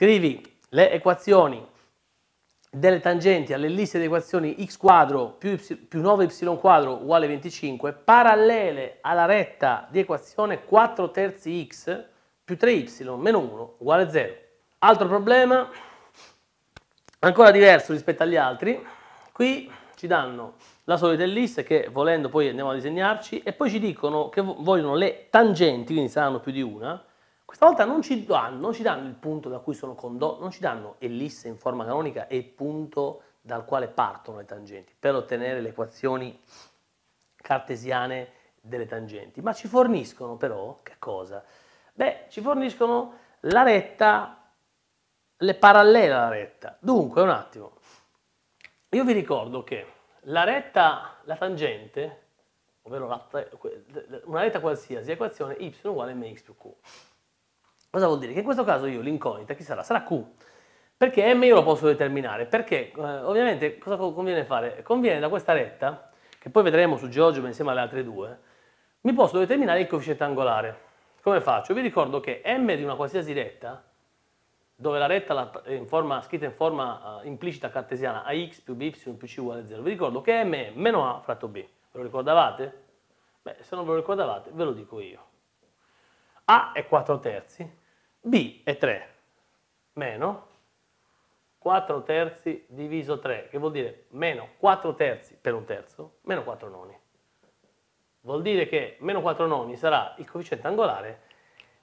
scrivi le equazioni delle tangenti alle liste di equazioni x quadro più, y, più 9y quadro uguale 25 parallele alla retta di equazione 4 terzi x più 3y meno 1 uguale 0. Altro problema, ancora diverso rispetto agli altri, qui ci danno la solita ellisse che volendo poi andiamo a disegnarci e poi ci dicono che vogliono le tangenti, quindi saranno più di una, questa volta non ci danno, non ci danno il punto da cui sono condotti, non ci danno ellisse in forma canonica e il punto dal quale partono le tangenti per ottenere le equazioni cartesiane delle tangenti, ma ci forniscono però che cosa? Beh, ci forniscono la retta, le parallele alla retta. Dunque, un attimo, io vi ricordo che la retta, la tangente, ovvero la, una retta qualsiasi, equazione y uguale mx più q. Cosa vuol dire? Che in questo caso io l'incognita chi sarà? Sarà Q. Perché M io lo posso determinare? Perché eh, ovviamente cosa conviene fare? Conviene da questa retta, che poi vedremo su Giorgio insieme alle altre due, mi posso determinare il coefficiente angolare. Come faccio? Vi ricordo che M di una qualsiasi retta, dove la retta è in forma, scritta in forma uh, implicita cartesiana ax più by più c uguale a 0, vi ricordo che M è meno a fratto b. Ve lo ricordavate? Beh, se non ve lo ricordavate ve lo dico io. A è 4 terzi, B è 3 meno 4 terzi diviso 3, che vuol dire meno 4 terzi per un terzo, meno 4 noni. Vuol dire che meno 4 noni sarà il coefficiente angolare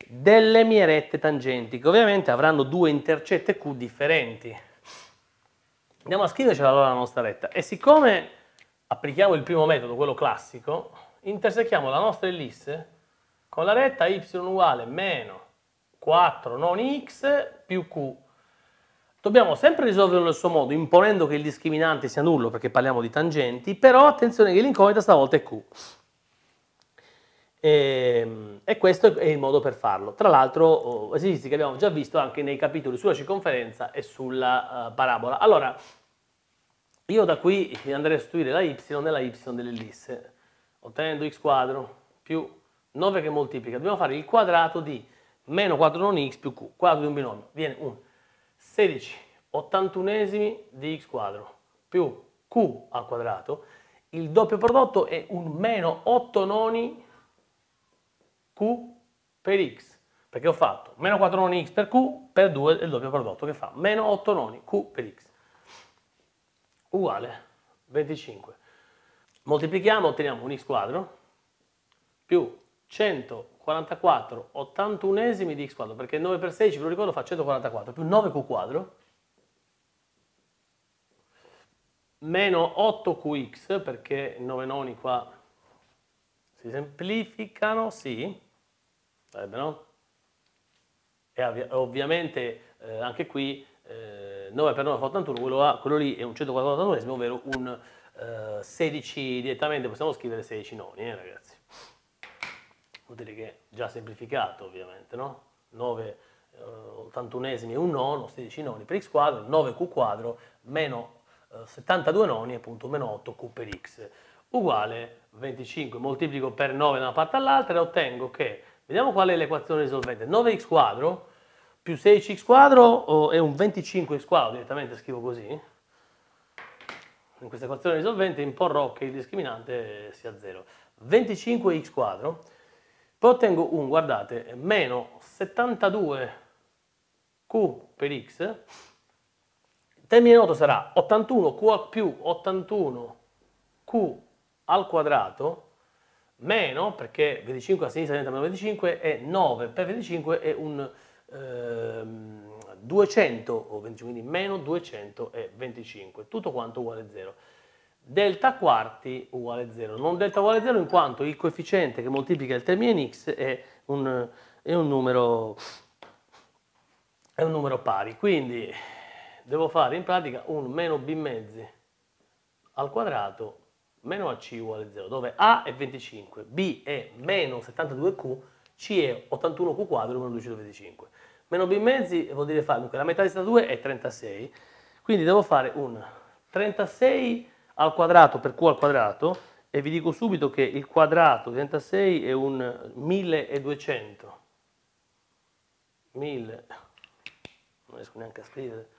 delle mie rette tangenti, che ovviamente avranno due intercette Q differenti. Andiamo a scrivercela allora la nostra retta. E siccome applichiamo il primo metodo, quello classico, intersechiamo la nostra ellisse con la retta y uguale meno 4 non x più q. Dobbiamo sempre risolverlo nel suo modo, imponendo che il discriminante sia nullo, perché parliamo di tangenti, però attenzione che l'incognita stavolta è q. E, ehm, e, questo è il modo per farlo. Tra l'altro, oh, esercizi che abbiamo già visto anche nei capitoli sulla circonferenza e sulla uh, parabola. Allora, io da qui andrei a sostituire la y nella y dell'ellisse, ottenendo x quadro più 9 che moltiplica, dobbiamo fare il quadrato di meno 4 non x più q, quadro di un binomio, viene un 16 ottantunesimi di x quadro più q al quadrato, il doppio prodotto è un meno 8 noni q per x, perché ho fatto meno 4 noni x per q per 2 del doppio prodotto che fa meno 8 noni q per x uguale 25. Moltiplichiamo, otteniamo un x quadro più 144 81esimi di x quadro, perché 9 per 16, ve lo ricordo, fa 144, più 9q quadro, meno 8qx, perché 9 noni qua si semplificano, sì, sarebbe no? E ovvi ovviamente eh, anche qui eh, 9 per 9 fa 81, quello, a, quello lì è un 81 esimo ovvero un eh, 16, direttamente possiamo scrivere 16 noni, eh, ragazzi utile che già semplificato ovviamente, no? 9 81esimi e un nono, 16 noni per x quadro, 9q quadro meno 72 eh, noni, appunto meno 8q per x, uguale 25, moltiplico per 9 da una parte all'altra e ottengo che, vediamo qual è l'equazione risolvente, 9x quadro più 16x quadro è un 25x quadro, direttamente scrivo così, in questa equazione risolvente imporrò che il discriminante sia 0. 25x quadro ottengo un, guardate, meno 72 Q per X, il termine noto sarà 81 Q più 81 Q al quadrato meno, perché 25 a sinistra diventa meno 25, e 9 per 25 è un ehm, 200, quindi meno 225, tutto quanto uguale a 0 delta quarti uguale 0. Non delta uguale 0 in quanto il coefficiente che moltiplica il termine in x è un, è un, numero, è un numero pari. Quindi devo fare in pratica un meno b mezzi al quadrato meno ac uguale 0, dove a è 25, b è meno 72q, c è 81q quadro meno 225. Meno b mezzi vuol dire fare, dunque la metà di 72 è 36, quindi devo fare un 36 al quadrato per q al quadrato e vi dico subito che il quadrato di 36 è un 1200. 1000, non riesco neanche a scrivere,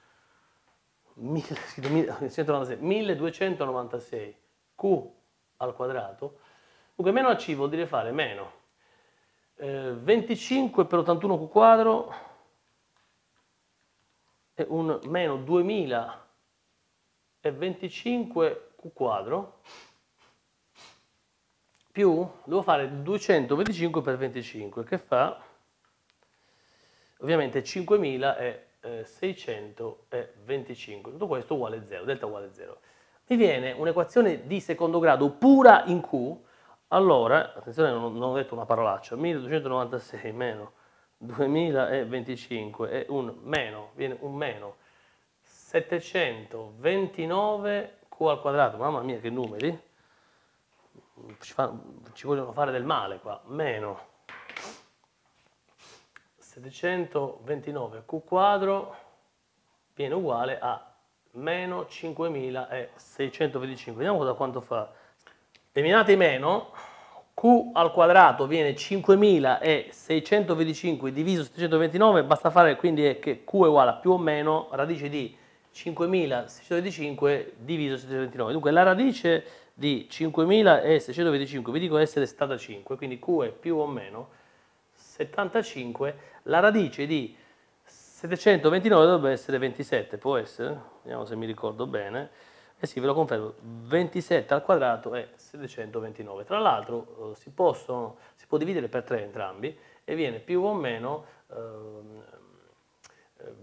1296 q al quadrato, dunque meno a c vuol dire fare meno eh, 25 per 81 q quadro è un meno 2025 quadro più, devo fare 225 per 25 che fa ovviamente 5625, eh, tutto questo uguale 0, delta uguale 0. Mi viene un'equazione di secondo grado pura in Q, allora, attenzione non, non ho detto una parolaccia, 1296 meno 2025 è un meno, viene un meno 729 Q al quadrato, mamma mia che numeri, ci, fa, ci vogliono fare del male qua, meno 729 Q quadro viene uguale a meno 5625. Eh, Vediamo da quanto fa. Eliminate meno, Q al quadrato viene 5625 diviso 729, basta fare quindi che Q è uguale a più o meno radice di 5.625 diviso 729. Dunque la radice di 5.625 vi dico essere 75, quindi Q è più o meno 75, la radice di 729 dovrebbe essere 27, può essere? Vediamo se mi ricordo bene. Eh sì, ve lo confermo, 27 al quadrato è 729. Tra l'altro eh, si, si può dividere per 3 entrambi e viene più o meno eh,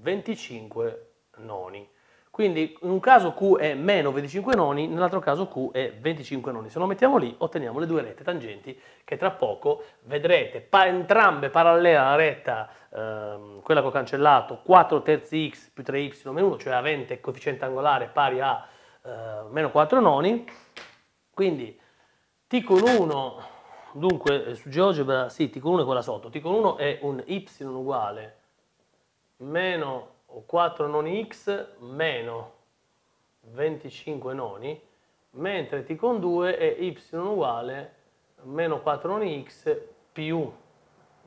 25 noni. Quindi in un caso Q è meno 25 noni, nell'altro caso Q è 25 noni. Se lo mettiamo lì otteniamo le due rette tangenti che tra poco vedrete pa entrambe parallele alla retta, ehm, quella che ho cancellato, 4 terzi x più 3y meno 1, cioè avente coefficiente angolare pari a eh, meno 4 noni. Quindi t con 1, dunque eh, su GeoGebra sì, t con 1 è quella sotto, t con 1 è un y uguale meno ho 4 noni x meno 25 noni, mentre t con 2 è y uguale meno 4 noni x più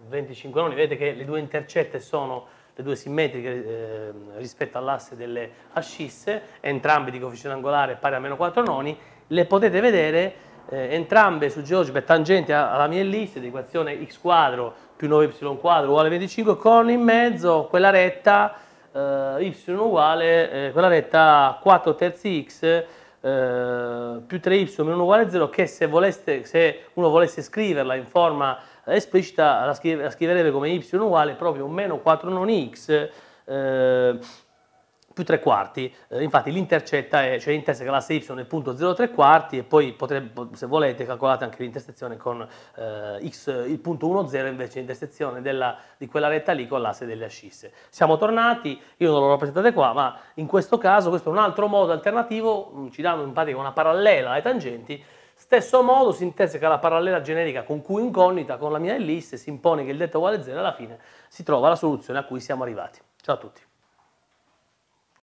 25 noni. Vedete che le due intercette sono le due simmetriche eh, rispetto all'asse delle ascisse, entrambi di coefficiente angolare pari a meno 4 noni, le potete vedere eh, entrambe su geogebra tangenti alla mia ellisse di equazione x quadro più 9y quadro uguale 25 con in mezzo quella retta eh, y uguale, eh, quella retta 4 terzi x eh, più 3y meno uguale 0 che se, voleste, se, uno volesse scriverla in forma esplicita la, scrive, la scriverebbe come y uguale proprio meno 4 non x eh, più tre quarti, eh, infatti l'intercetta è, cioè interseca l'asse y è punto 0,3 quarti e poi potrebbe, se volete calcolate anche l'intersezione con eh, x, il punto 1,0 invece l'intersezione di quella retta lì con l'asse delle ascisse. Siamo tornati, io non l'ho rappresentate qua, ma in questo caso questo è un altro modo alternativo, mm, ci danno in pratica una parallela alle tangenti, stesso modo si interseca la parallela generica con q incognita con la mia ellisse, si impone che il delta uguale a 0 alla fine si trova la soluzione a cui siamo arrivati. Ciao a tutti.